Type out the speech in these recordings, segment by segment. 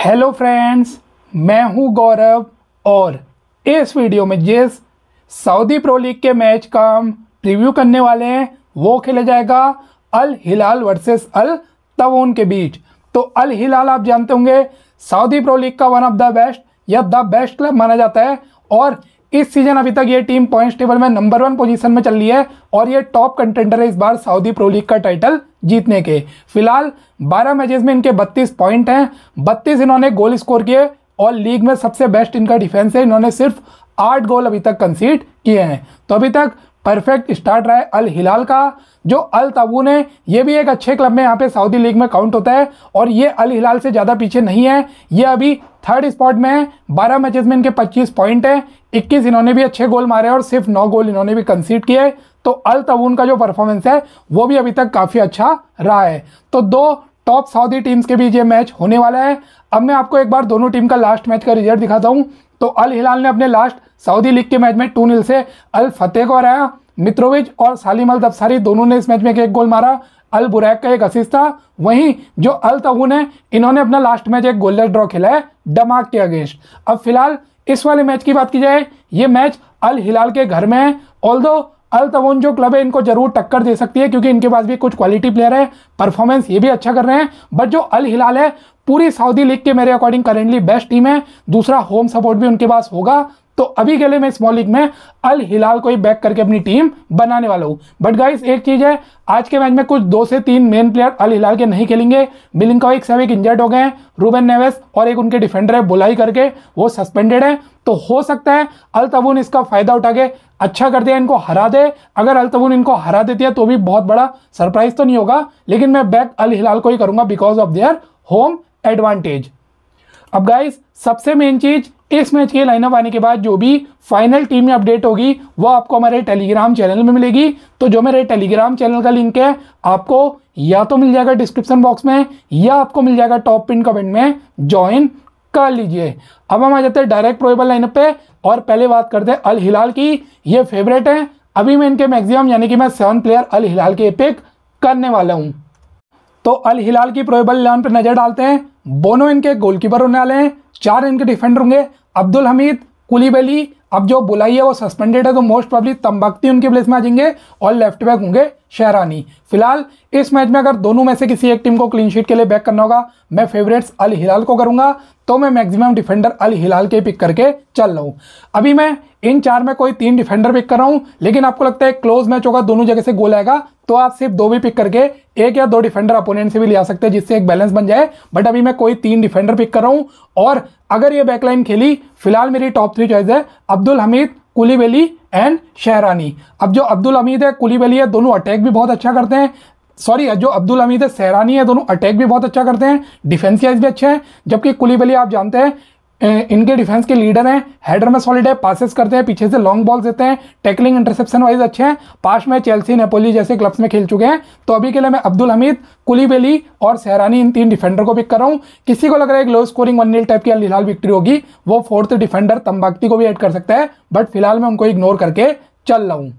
hello friends मैं हूं गौरव और इस वीडियो में जिस सऊदी प्रो लीग के मैच का हम प्रीव्यू करने वाले हैं वो खेला जाएगा अल हिलाल वर्सेस अल तवोन के बीच तो अल हिलाल आप जानते होंगे सऊदी प्रो लीग का वन ऑफ द बेस्ट या द बेस्ट क्लब माना जाता है और इस सीजन अभी तक ये टीम पॉइंट्स टेबल में नंबर वन पोजीशन में चल रही है और ये टॉप कंटेंडर है इस बार सऊदी प्रो लीग का टाइटल जीतने के फिलहाल 12 मैचेस में इनके 32 पॉइंट हैं 32 इन्होंने गोल स्कोर किए और लीग में सबसे बेस्ट इनका डिफेंस है इन्होंने सिर्फ आठ गोल अभी तक कंसीड किए हैं तो अभी तक परफेक्ट स्टार्ट रहा है अल हिलाल का जो अल तबून है ये भी एक अच्छे क्लब में यहाँ पे सऊदी लीग में काउंट होता है और ये अल हिलाल से ज़्यादा पीछे नहीं है ये अभी थर्ड स्पॉट में है बारह मैचेस में इनके पच्चीस पॉइंट है इक्कीस इन्होंने भी अच्छे गोल मारे और सिर्फ नौ गोल इन्होंने भी कंसीड किए तो अल तबून का जो परफॉर्मेंस है वो भी अभी तक काफ़ी अच्छा रहा है तो दो टॉप सऊदी टीम्स के बीच ये मैच होने वाला है अब मैं आपको एक बार दोनों टीम का लास्ट मैच का रिजल्ट दिखाता हूँ तो अल हिलाल ने अपने लास्ट सऊदी लीग के मैच में टू नील से अल फतेह को हराया मित्रोविच और सालिम अल दफसारी दोनों ने इस मैच में एक गोल मारा अल बुरैक का एक असिस्ट था वहीं जो अल तगुन है इन्होंने अपना लास्ट मैच एक गोलर ड्रॉ खेला है डमाक के अगेंस्ट अब फिलहाल इस वाले मैच की बात की जाए ये मैच अल हिलाल के घर में है ऑल दो अल तवन जो क्लब है इनको जरूर टक्कर दे सकती है क्योंकि इनके पास भी कुछ क्वालिटी प्लेयर है परफॉर्मेंस ये भी अच्छा कर रहे हैं बट जो अल हिलाल है पूरी सऊदी लीग के मेरे अकॉर्डिंग करेंटली बेस्ट टीम है दूसरा होम सपोर्ट भी उनके पास होगा तो अभी के लिए मैं स्मॉल लीग में अल हिलाल को ही बैक करके अपनी टीम बनाने वाला हूँ बट गाइस एक चीज़ है आज के मैच में कुछ दो से तीन मेन प्लेयर अल हिलाल के नहीं खेलेंगे का एक सब एक इंजर्ड हो गए हैं रूबेन नेवेस और एक उनके डिफेंडर है बुलाई करके वो सस्पेंडेड है तो हो सकता है अल तबून इसका फ़ायदा उठा के अच्छा कर दिया इनको हरा दे अगर अल तबून इनको हरा देती है तो भी बहुत बड़ा सरप्राइज तो नहीं होगा लेकिन मैं बैक अल हिलाल को ही करूंगा because of their home advantage अब गाइस सबसे मेन चीज़ इस मैच के लाइनअप आने के बाद जो भी फाइनल टीम में अपडेट होगी वो आपको हमारे टेलीग्राम चैनल में मिलेगी तो जो मेरे टेलीग्राम चैनल का लिंक है आपको या तो मिल जाएगा डिस्क्रिप्शन बॉक्स में या आपको मिल जाएगा टॉप पिन कमेंट में ज्वाइन कर लीजिए अब हम आ जाते हैं डायरेक्ट प्रोएबल लाइनअप पे और पहले बात करते हैं अल हिलाल की ये फेवरेट है अभी मैं इनके मैक्सिमम यानी कि मैं सेवन प्लेयर अल हिलाल के पिक करने वाला हूँ तो अल हिलाल की प्रोबेबल इलेवन पर नजर डालते हैं बोनो इनके गोलकीपर होने वाले हैं चार इनके डिफेंडर होंगे अब्दुल हमीद कुलीबेली अब जो बुलाई है वो सस्पेंडेड है तो मोस्ट प्रॉब्ली तंबकती उनके प्लेस में आ जाएंगे और लेफ्ट बैक होंगे शहरानी फिलहाल इस मैच में अगर दोनों में से किसी एक टीम को क्लीन शीट के लिए बैक करना होगा मैं फेवरेट्स अल हिलाल को करूंगा तो मैं मैक्सिमम डिफेंडर अल हिलाल के पिक करके चल रहा हूँ अभी मैं इन चार में कोई तीन डिफेंडर पिक कर रहा हूं लेकिन आपको लगता है क्लोज मैच होगा दोनों जगह से गोल आएगा तो आप सिर्फ दो भी पिक करके एक या दो डिफेंडर अपोनेंट से भी ले आ सकते हैं जिससे एक बैलेंस बन जाए बट अभी मैं कोई तीन डिफेंडर पिक कर रहा हूं और अगर ये बैकलाइन खेली फिलहाल मेरी टॉप थ्री चॉइस है Abdul Hamid Koulibaly and Shahrani अब जो अब्दुल हमीद है कुलीबेली है दोनों अटैक भी बहुत अच्छा करते हैं सॉरी जो अब्दुल हमीद है सहरानी है दोनों अटैक भी बहुत अच्छा करते हैं डिफेंस भी अच्छे हैं जबकि कुली आप जानते हैं इनके डिफेंस के लीडर हैं हेडर में सॉलिड है पासेस करते हैं पीछे से लॉन्ग बॉल्स देते हैं टैकलिंग इंटरसेप्शन वाइज अच्छे हैं पास में चेल्सी नेपोली जैसे क्लब्स में खेल चुके हैं तो अभी के लिए मैं अब्दुल हमीद कुलीबेली और सहरानी इन तीन डिफेंडर को पिक कर रहा हूँ किसी को लग रहा है एक low scoring one nil type की लिलाल विक्ट्री होगी वो फोर्थ डिफेंडर तम्बाकती को भी ऐड कर सकता है बट फिलहाल मैं उनको इग्नोर करके चल रहा हूँ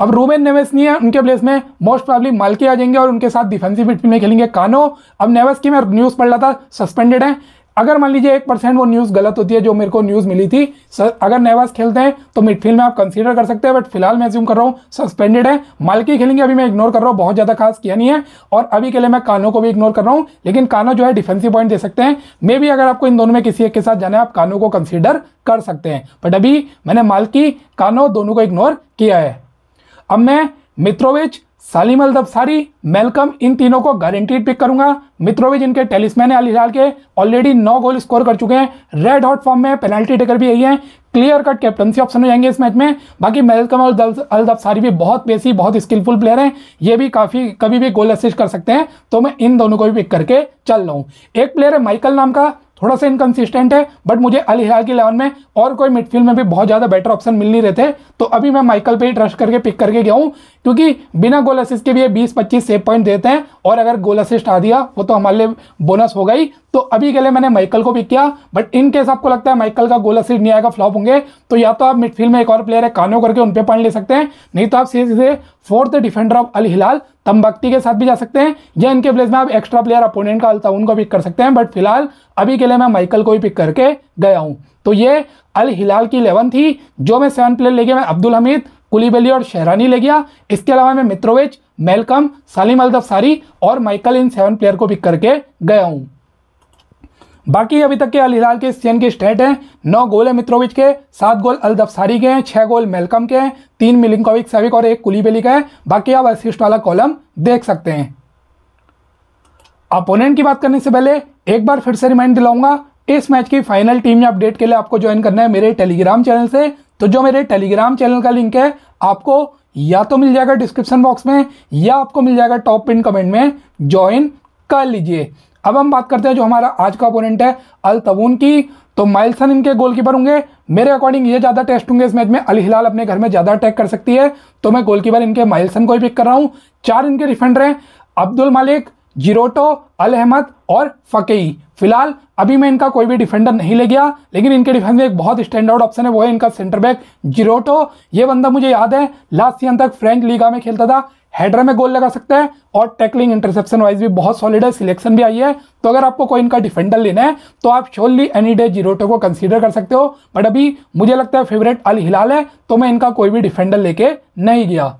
अब रूबेन नेवेस नहीं है उनके प्लेस में मोस्ट प्रॉब्ली मालके आ जाएंगे और उनके साथ डिफेंसिव में खेलेंगे कानो अब नेवेस की मैं न्यूज़ पढ़ रहा था सस्पेंडेड है अगर मान लीजिए एक परसेंट वो न्यूज़ गलत होती है जो मेरे को न्यूज़ मिली थी सर अगर नेवास खेलते हैं तो मिडफील्ड में आप कंसीडर कर सकते हैं बट फिलहाल मैं ज्यूम कर रहा हूँ सस्पेंडेड है मालकी खेलेंगे अभी मैं इग्नोर कर रहा हूँ बहुत ज़्यादा खास किया नहीं है और अभी के लिए मैं कानों को भी इग्नोर कर रहा हूँ लेकिन कानों जो है डिफेंसिव पॉइंट दे सकते हैं मे भी अगर आपको इन दोनों में किसी एक के साथ जाना है आप कानों को कंसिडर कर सकते हैं बट अभी मैंने मालकी कानो दोनों को इग्नोर किया है अब मैं Mitrovic Salem Al Dawsari Malcom इन तीनों को गारंटीड पिक करूंगा मित्रोविज इनके टेलिसमैन है अलीलाल के ऑलरेडी नौ गोल स्कोर कर चुके हैं रेड हॉट फॉर्म में पेनल्टी टेकर भी यही है क्लियर कट कैप्टनसी ऑप्शन हो जाएंगे इस मैच में बाकी मेलकम अल दबसारी भी बहुत बेसी बहुत स्किलफुल प्लेयर हैं ये भी काफ़ी कभी भी गोल असिस्ट कर सकते हैं तो मैं इन दोनों को भी पिक करके चल रहा हूँ एक प्लेयर है माइकल नाम का थोड़ा सा इनकन्सिस्टेंट है बट मुझे अल हिलाल के इलेवन में और कोई मिडफील्ड में भी बहुत ज़्यादा बेटर ऑप्शन मिल नहीं रहे थे तो अभी मैं माइकल पे ही ट्रस्ट करके पिक करके गया हूँ क्योंकि बिना गोल असिस्ट के भी ये बीस पच्चीस सेव पॉइंट देते हैं और अगर गोल असिस्ट आ दिया वो तो हमारे लिए बोनस होगा ही तो अभी के लिए मैंने माइकल को पिक किया बट इन केस आपको लगता है माइकल का गोल असीड नहीं आएगा फ्लॉप होंगे तो या तो आप मिडफील्ड में एक और प्लेयर है कानो करके उन पर पॉइंट ले सकते हैं नहीं तो आप सीधे सीधे fourth defender of Al Hilal Tambakti के साथ भी जा सकते हैं या इनके प्लेस में आप एक्स्ट्रा प्लेयर अपोनेंट का अलता उनको पिक कर सकते हैं बट फिलहाल अभी के लिए मैं माइकल को ही पिक करके गया हूँ तो ये अल हिलाल की इलेवन थी जो मैं सेवन प्लेयर ले गया मैं अब्दुल हमीद कुलीबली और शहरानी ले गया इसके अलावा मैं मित्रोविच मेलकम सालिम अलदफ सारी और माइकल इन सेवन प्लेयर को पिक करके गया हूँ बाकी अभी तक के अल हिलाल के सीएन के स्टेट हैं नौ गोल है मित्रोविच के सात गोल अल दफ्सारी के हैं छह गोल मेलकम के हैं तीन मिलिंकोविक सेविक और एक कुलीबेली का है बाकी आप असिस्ट वाला कॉलम देख सकते हैं अपोनेंट की बात करने से पहले एक बार फिर से रिमाइंड दिलाऊंगा इस मैच की फाइनल टीम या अपडेट के लिए आपको ज्वाइन करना है मेरे टेलीग्राम चैनल से तो जो मेरे टेलीग्राम चैनल का लिंक है आपको या तो मिल जाएगा डिस्क्रिप्शन बॉक्स में या आपको मिल जाएगा टॉप पिन कमेंट में ज्वाइन कर लीजिए अब हम बात करते हैं जो हमारा आज का ओपोनेंट है अल तबून की तो माइल्सन इनके गोलकीपर होंगे मेरे अकॉर्डिंग ये ज़्यादा टेस्ट होंगे इस मैच में अली हिलाल अपने घर में ज़्यादा अटैक कर सकती है तो मैं गोलकीपर इनके माइल्सन को ही पिक कर रहा हूं चार इनके डिफेंडर हैं अब्दुल मालिक जीरोटो अल अहमद और फ़कीही फिलहाल अभी मैं इनका कोई भी डिफेंडर नहीं ले गया लेकिन इनके डिफेंस में एक बहुत स्टैंड आउट ऑप्शन है वो है इनका सेंटर बैक जीरोटो ये बंदा मुझे याद है लास्ट सीजन तक फ्रेंच लीगा में खेलता था हेडर में गोल लगा सकते हैं और टैकलिंग इंटरसेप्शन वाइज भी बहुत सॉलिड है सिलेक्शन भी आई है तो अगर आपको कोई इनका डिफेंडर लेना है तो आप श्योरली एनी डे टो को कंसीडर कर सकते हो बट अभी मुझे लगता है फेवरेट अल हिलाल है तो मैं इनका कोई भी डिफेंडर लेके नहीं गया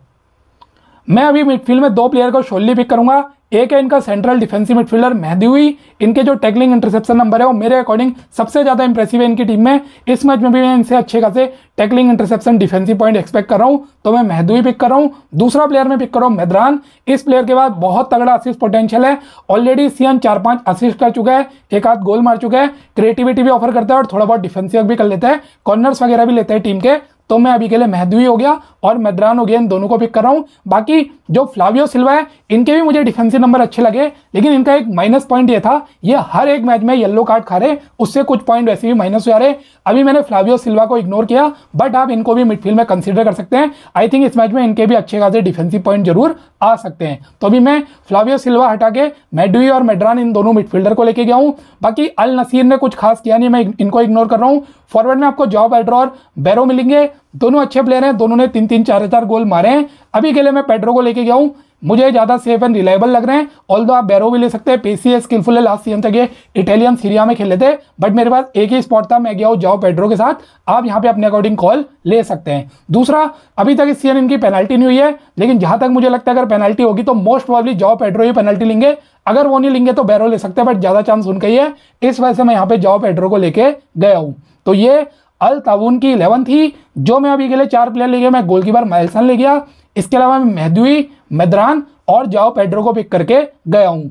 मैं अभी मिडफील्ड में दो प्लेयर को शोली पिक करूंगा एक है इनका सेंट्रल डिफेंसिव मिडफील्डर हुई इनके जो टैकलिंग इंटरसेप्शन नंबर है वो मेरे अकॉर्डिंग सबसे ज़्यादा इंप्रेसिव है इनकी टीम में इस मैच में भी मैं इनसे अच्छे खासे tackling interception defensive point expect कर रहा हूँ तो मैं मेहदूई पिक कर रहा हूँ दूसरा प्लेयर में पिक कर रहा हूँ मैदरान इस प्लेयर के बाद बहुत तगड़ा असिस्ट पोटेंशियल है ऑलरेडी एन चार पांच असिस्ट कर चुका है एक हाथ गोल मार चुका है क्रिएटिविटी भी ऑफर करता है और थोड़ा बहुत डिफेंसिव भी कर लेता है कॉर्नर्स वगैरह भी लेते हैं टीम के तो मैं अभी के लिए महदवी हो गया और मैद्रान हो गया इन दोनों को पिक कर रहा हूँ बाकी जो फ्लावियो सिल्वा है इनके भी मुझे डिफेंसिव नंबर अच्छे लगे लेकिन इनका एक माइनस पॉइंट ये था ये हर एक मैच में येलो कार्ड खा रहे उससे कुछ पॉइंट वैसे भी माइनस हो जा रहे अभी मैंने फ्लावियो सिल्वा को इग्नोर किया बट आप इनको भी मिडफील्ड में कंसिडर कर सकते हैं आई थिंक इस मैच में इनके भी अच्छे खासे डिफेंसिव पॉइंट जरूर आ सकते हैं तो अभी मैं फ्लावियो सिल्वा हटा के मेडवी और मेड्रान इन दोनों मिडफील्डर को लेके गया हूँ बाकी अल नसीर ने कुछ खास किया नहीं मैं इनको इग्नोर कर रहा हूँ फॉरवर्ड में आपको जॉब एड्रॉ और बैरो मिलेंगे दोनों अच्छे प्लेयर हैं दोनों ने तीन तीन चार चार गोल मारे हैं अभी के लिए मैं पेड्रो को लेके गया हूँ मुझे ज़्यादा सेफ एंड रिलायबल लग रहे हैं ऑल दो आप बैरो भी ले सकते हैं पेसी है स्किलफुल है लास्ट सीजन तक ये इटालियन सीरिया में खेले थे बट मेरे पास एक ही स्पॉट था मैं गया हूँ जाओ पेड्रो के साथ आप यहाँ पे अपने अकॉर्डिंग कॉल ले सकते हैं दूसरा अभी तक इस सीजन इनकी पेनल्टी नहीं हुई है लेकिन जहां तक मुझे लगता है अगर पेनल्टी होगी तो मोस्ट प्रॉब्ली जाओ पेड्रो ही पेनल्टी लेंगे अगर वो नहीं लेंगे तो बैरो ले सकते हैं बट ज़्यादा चांस उनका ही है इस वजह से मैं यहाँ पे जाओ पेड्रो को लेके गया हूँ तो ये अल ताबून की इलेवन थी जो मैं अभी के लिए चार प्लेयर ले गया मैं गोलकीपर मैलसन ले गया इसके अलावा मैं मेहदुई मैदरान और जाओ पेड्रो को पिक करके गया हूँ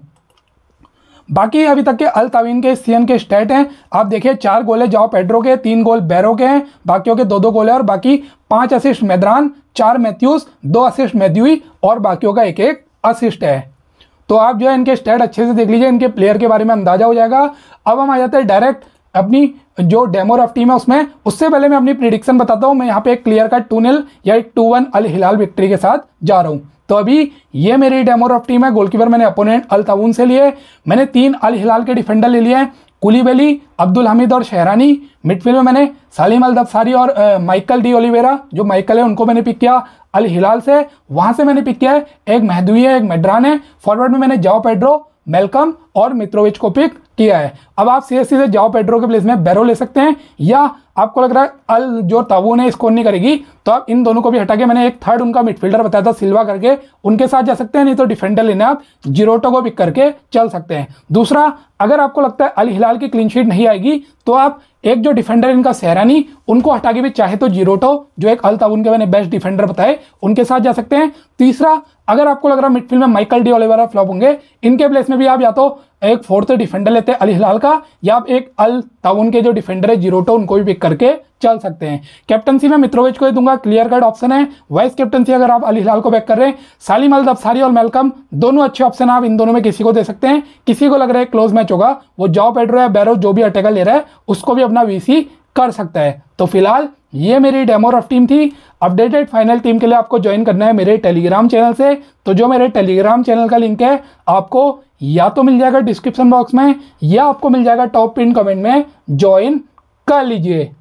बाकी अभी तक के अल तावीन के सीएन के स्टेट हैं आप देखिए चार गोल है जाओ पेड्रो के तीन गोल बैरो के हैं बाकियों के दो दो गोल है और बाकी पांच असिस्ट मैदरान चार मैथ्यूस दो असिस्ट मैद्यूई और बाकियों का एक एक असिस्ट है तो आप जो है इनके स्टेट अच्छे से देख लीजिए इनके प्लेयर के बारे में अंदाजा हो जाएगा अब हम आ जाते हैं डायरेक्ट अपनी जो डेमो रफ टीम है उसमें उससे पहले मैं अपनी प्रिडिक्शन बताता हूँ मैं यहाँ पे एक क्लियर कट टू नील या एक two one Al Hilal victory के साथ जा रहा हूँ तो अभी ये मेरी डेमो रफ टीम है गोलकीपर मैंने अपोनेंट अल तवन से लिए मैंने तीन अल हिलाल के डिफेंडर ले लिए हैं कुलीबेली अब्दुल हमीद और शहरानी मिडफील्ड में मैंने सालिम अल दफसारी और माइकल डी ओलिवेरा जो माइकल है उनको मैंने पिक किया अल हिलाल से वहाँ से मैंने पिक किया है एक महदुई है एक मेड्रान है फॉरवर्ड में मैंने जाओ पेड्रो मेलकम और मित्रोविच को पिक किया है अब आप सीधे सीधे जाओ पेड्रो के प्लेस में बैरो ले सकते हैं या आपको लग रहा है अल जो तावून है स्कोर नहीं करेगी तो आप इन दोनों को भी हटा के मैंने एक थर्ड उनका मिडफील्डर बताया था सिल्वा करके उनके साथ जा सकते हैं नहीं तो डिफेंडर लेने आप जीरोटो को पिक करके चल सकते हैं दूसरा अगर आपको लगता है अल हिलाल की क्लीन शीट नहीं आएगी तो आप एक जो डिफेंडर इनका सहरानी उनको हटा के भी चाहे तो जीरोटो जो एक अल ताबून के मैंने बेस्ट डिफेंडर बताए उनके साथ जा सकते हैं तीसरा अगर आपको लग रहा है मिडफील्ड में माइकल डी ओलिवेरा फ्लॉप होंगे इनके प्लेस में भी आप या तो एक फोर्थ डिफेंडर लेते हैं अली हिलाल का या आप एक अल ताउन के जो डिफेंडर है जीरोटो उनको भी पिक करके चल सकते हैं कैप्टनसी में मित्रोविच को ही दूंगा क्लियर कट ऑप्शन है वाइस कैप्टनसी अगर आप अली हिलाल को बैक कर रहे हैं सालिम अल दफसारी और मेलकम दोनों अच्छे ऑप्शन आप इन दोनों में किसी को दे सकते हैं किसी को लग रहा है क्लोज मैच होगा वो जॉब पेड्रो या बैरो जो भी अटैकर ले रहा है उसको भी अपना वीसी कर सकता है तो फिलहाल ये मेरी डेमो रफ टीम थी अपडेटेड फाइनल टीम के लिए आपको ज्वाइन करना है मेरे टेलीग्राम चैनल से तो जो मेरे टेलीग्राम चैनल का लिंक है आपको या तो मिल जाएगा डिस्क्रिप्शन बॉक्स में या आपको मिल जाएगा टॉप पिन कमेंट में ज्वाइन कर लीजिए